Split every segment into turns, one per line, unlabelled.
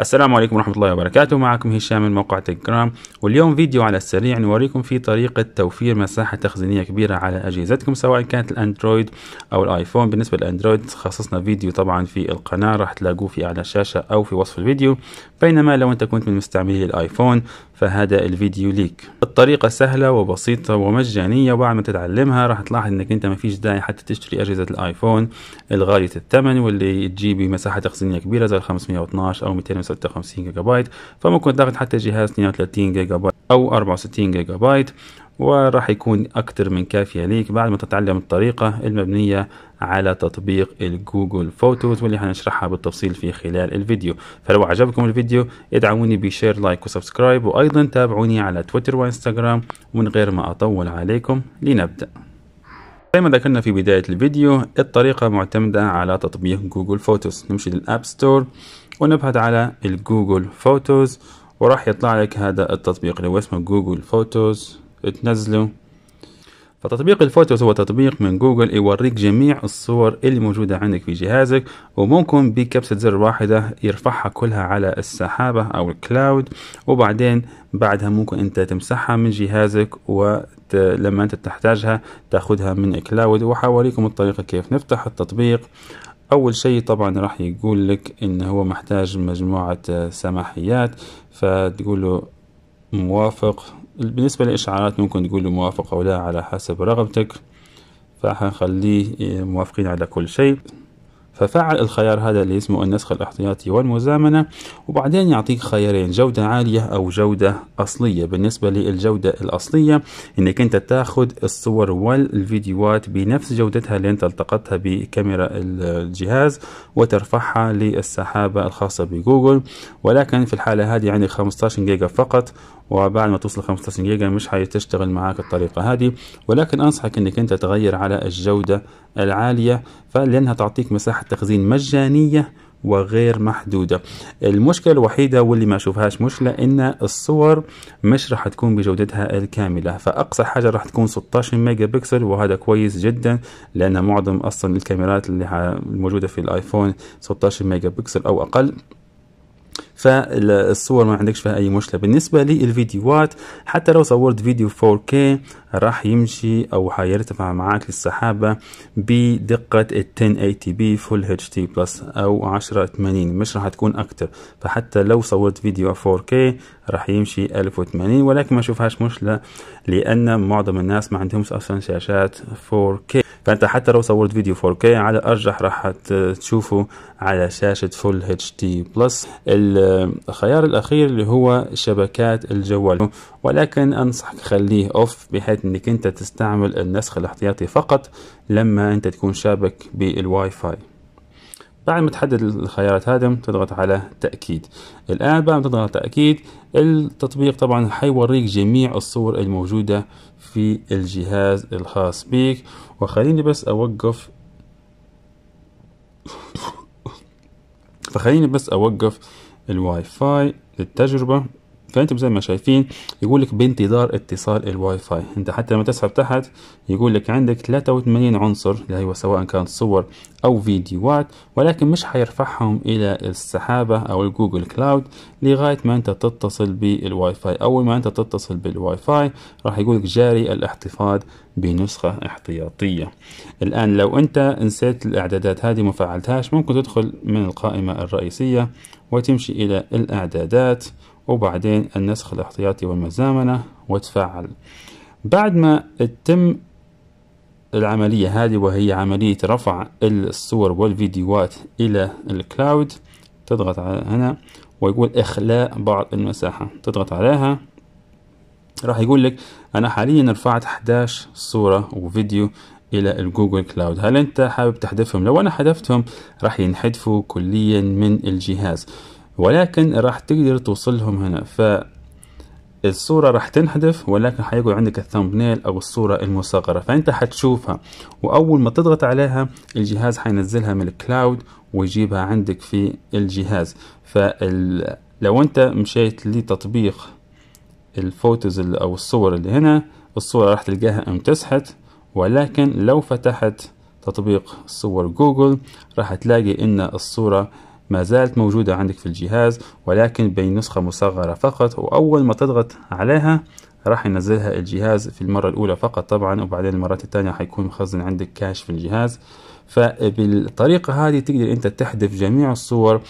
السلام عليكم ورحمة الله وبركاته معكم هشام من موقع تيكرام واليوم فيديو على السريع نوريكم في طريقة توفير مساحة تخزينية كبيرة على أجهزتكم سواء كانت الأندرويد أو الآيفون بالنسبة للأندرويد خصصنا فيديو طبعا في القناة راح تلاقوه في أعلى الشاشة أو في وصف الفيديو بينما لو أنت كنت من مستعملي الآيفون فهذا الفيديو ليك الطريقة سهلة وبسيطة ومجانية وبعد ما تتعلمها راح تلاحظ انك انت ما فيش داعي حتى تشتري اجهزة الايفون الغالية الثمن واللي تجيب مساحة تخزينية كبيرة زي 512 او 200 56 جيجا بايت فممكن تاخد حتى جهاز 32 جيجا بايت او 64 جيجا بايت وراح يكون اكتر من كافية ليك بعد ما تتعلم الطريقة المبنية على تطبيق الجوجل فوتوز واللي هنشرحها بالتفصيل في خلال الفيديو فلو عجبكم الفيديو ادعموني بشير لايك وسبسكرايب وايضا تابعوني على تويتر وانستغرام ومن غير ما اطول عليكم لنبدأ زي ما ذكرنا في بداية الفيديو الطريقة معتمدة على تطبيق جوجل فوتوز نمشي للاب ستور ونبحث على الجوجل فوتوز وراح يطلع لك هذا التطبيق اللي هو اسمه جوجل فوتوز تنزله فتطبيق الفوتوز هو تطبيق من جوجل يوريك جميع الصور اللي موجودة عندك في جهازك وممكن بكبسة زر واحدة يرفعها كلها على السحابة أو الكلاود وبعدين بعدها ممكن أنت تمسحها من جهازك ولما أنت تحتاجها تاخدها من الكلاود وحاوريكم الطريقة كيف نفتح التطبيق أول شيء طبعا راح يقول لك إن هو محتاج مجموعة سماحيات فتقول له موافق بالنسبة للإشعارات ممكن تقول له موافق أو لا على حسب رغبتك فحنخليه موافقين على كل شيء ففعل الخيار هذا اللي اسمه النسخ الاحتياطي والمزامنة وبعدين يعطيك خيارين جودة عالية أو جودة أصلية بالنسبة للجودة الأصلية إنك أنت تاخذ الصور والفيديوهات بنفس جودتها اللي أنت التقطتها بكاميرا الجهاز وترفعها للسحابة الخاصة بجوجل ولكن في الحالة هذه عندك 15 جيجا فقط وبعد ما توصل 15 جيجا مش حتشتغل معاك الطريقه هذه ولكن انصحك انك انت تغير على الجوده العاليه فلانها تعطيك مساحه تخزين مجانيه وغير محدودة المشكلة الوحيدة واللي ما أشوفهاش مشكلة إن الصور مش راح تكون بجودتها الكاملة فأقصى حاجة راح تكون 16 ميجا بكسل وهذا كويس جدا لأن معظم أصلا الكاميرات اللي الموجودة في الآيفون 16 ميجا بكسل أو أقل فالصور ما عندكش فيها اي مشكله بالنسبه للفيديوهات حتى لو صورت فيديو 4K راح يمشي او حيرتفع معاك للسحابه بدقه 1080p فول اتش دي بلس او 1080 مش راح تكون اكتر فحتى لو صورت فيديو 4K راح يمشي 1080 ولكن ما اشوفهاش مشكله لان معظم الناس ما عندهمش اصلا شاشات 4K فانت حتى لو صورت فيديو 4K على الارجح راح تشوفه على شاشة فول اتش دي بلس الخيار الاخير اللي هو شبكات الجوال ولكن انصحك خليه اوف بحيث انك انت تستعمل النسخ الاحتياطي فقط لما انت تكون شابك بالواي فاي بعد ما تحدد الخيارات هذه تضغط على تأكيد الآن بعد ما تضغط تأكيد التطبيق طبعا حيوريك جميع الصور الموجودة في الجهاز الخاص بك وخليني بس أوقف فخليني بس أوقف الواي فاي للتجربة فانت زي ما شايفين يقول لك بانتظار اتصال الواي فاي انت حتى لما تسحب تحت يقول لك عندك 83 عنصر اللي هو سواء كانت صور او فيديوهات ولكن مش حيرفعهم الى السحابه او الجوجل كلاود لغايه ما انت تتصل بالواي فاي اول ما انت تتصل بالواي فاي راح يقول لك جاري الاحتفاظ بنسخه احتياطيه الان لو انت نسيت الاعدادات هذه ما فعلتهاش ممكن تدخل من القائمه الرئيسيه وتمشي الى الاعدادات وبعدين النسخ الاحتياطي والمزامنة وتفعل بعد ما تتم العملية هذه وهي عملية رفع الصور والفيديوهات إلى الكلاود تضغط على هنا ويقول إخلاء بعض المساحة تضغط عليها راح يقول لك أنا حاليا رفعت 11 صورة وفيديو إلى الجوجل كلاود هل أنت حابب تحذفهم؟ لو أنا حذفتهم راح ينحذفوا كليا من الجهاز ولكن راح تقدر توصلهم هنا ف الصورة راح تنحذف ولكن حيقول عندك الثامبنيل او الصورة المصغرة فانت حتشوفها واول ما تضغط عليها الجهاز حينزلها من الكلاود ويجيبها عندك في الجهاز فلو انت مشيت لتطبيق الفوتوز او الصور اللي هنا الصورة راح تلقاها امتسحت ولكن لو فتحت تطبيق صور جوجل راح تلاقي ان الصورة ما زالت موجودة عندك في الجهاز ولكن بنسخة مصغرة فقط وأول ما تضغط عليها راح ينزلها الجهاز في المرة الأولى فقط طبعا وبعدين المرات الثانية حيكون مخزن عندك كاش في الجهاز فبالطريقة هذه تقدر أنت تحذف جميع الصور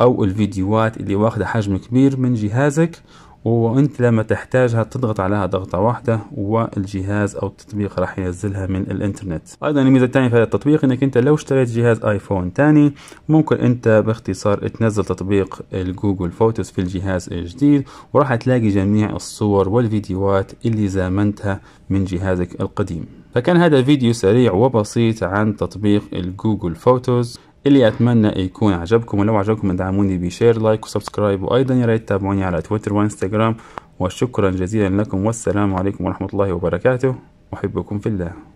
أو الفيديوهات اللي واخدة حجم كبير من جهازك وانت لما تحتاجها تضغط عليها ضغطة واحدة والجهاز او التطبيق راح ينزلها من الانترنت ايضا الميزة الثانية في هذا التطبيق انك انت لو اشتريت جهاز ايفون ثاني ممكن انت باختصار تنزل تطبيق الجوجل فوتوس في الجهاز الجديد وراح تلاقي جميع الصور والفيديوهات اللي زامنتها من جهازك القديم فكان هذا فيديو سريع وبسيط عن تطبيق الجوجل فوتوز اللي اتمنى يكون عجبكم ولو عجبكم ادعموني بشير لايك وسبسكرايب وايضا يا ريت تتابعوني على تويتر وانستغرام وشكرا جزيلا لكم والسلام عليكم ورحمه الله وبركاته احبكم في الله